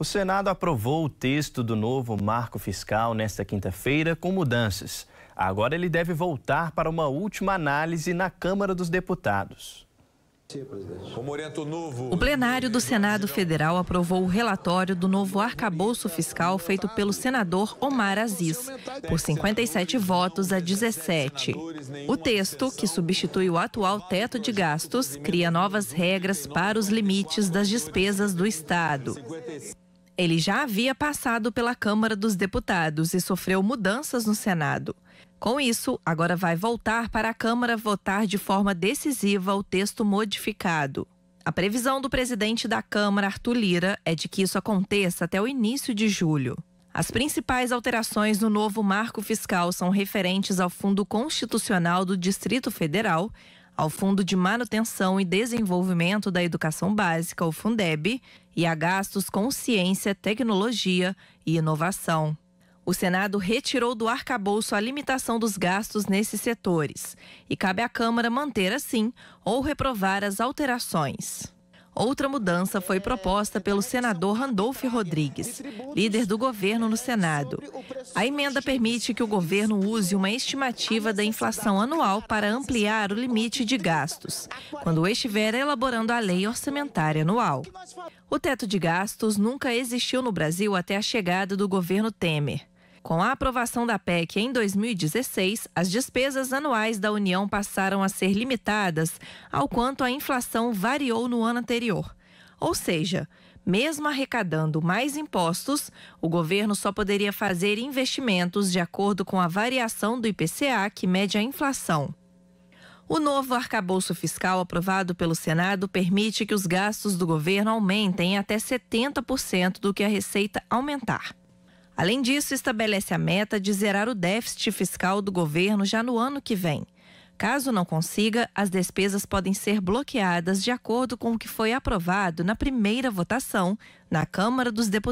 O Senado aprovou o texto do novo marco fiscal nesta quinta-feira com mudanças. Agora ele deve voltar para uma última análise na Câmara dos Deputados. O plenário do Senado Federal aprovou o relatório do novo arcabouço fiscal feito pelo senador Omar Aziz, por 57 votos a 17. O texto, que substitui o atual teto de gastos, cria novas regras para os limites das despesas do Estado. Ele já havia passado pela Câmara dos Deputados e sofreu mudanças no Senado. Com isso, agora vai voltar para a Câmara votar de forma decisiva o texto modificado. A previsão do presidente da Câmara, Arthur Lira, é de que isso aconteça até o início de julho. As principais alterações no novo marco fiscal são referentes ao Fundo Constitucional do Distrito Federal, ao Fundo de Manutenção e Desenvolvimento da Educação Básica, o Fundeb, e a gastos com ciência, tecnologia e inovação. O Senado retirou do arcabouço a limitação dos gastos nesses setores e cabe à Câmara manter assim ou reprovar as alterações. Outra mudança foi proposta pelo senador Randolph Rodrigues, líder do governo no Senado. A emenda permite que o governo use uma estimativa da inflação anual para ampliar o limite de gastos, quando estiver elaborando a lei orçamentária anual. O teto de gastos nunca existiu no Brasil até a chegada do governo Temer. Com a aprovação da PEC em 2016, as despesas anuais da União passaram a ser limitadas ao quanto a inflação variou no ano anterior. Ou seja, mesmo arrecadando mais impostos, o governo só poderia fazer investimentos de acordo com a variação do IPCA, que mede a inflação. O novo arcabouço fiscal aprovado pelo Senado permite que os gastos do governo aumentem até 70% do que a receita aumentar. Além disso, estabelece a meta de zerar o déficit fiscal do governo já no ano que vem. Caso não consiga, as despesas podem ser bloqueadas de acordo com o que foi aprovado na primeira votação na Câmara dos Deputados.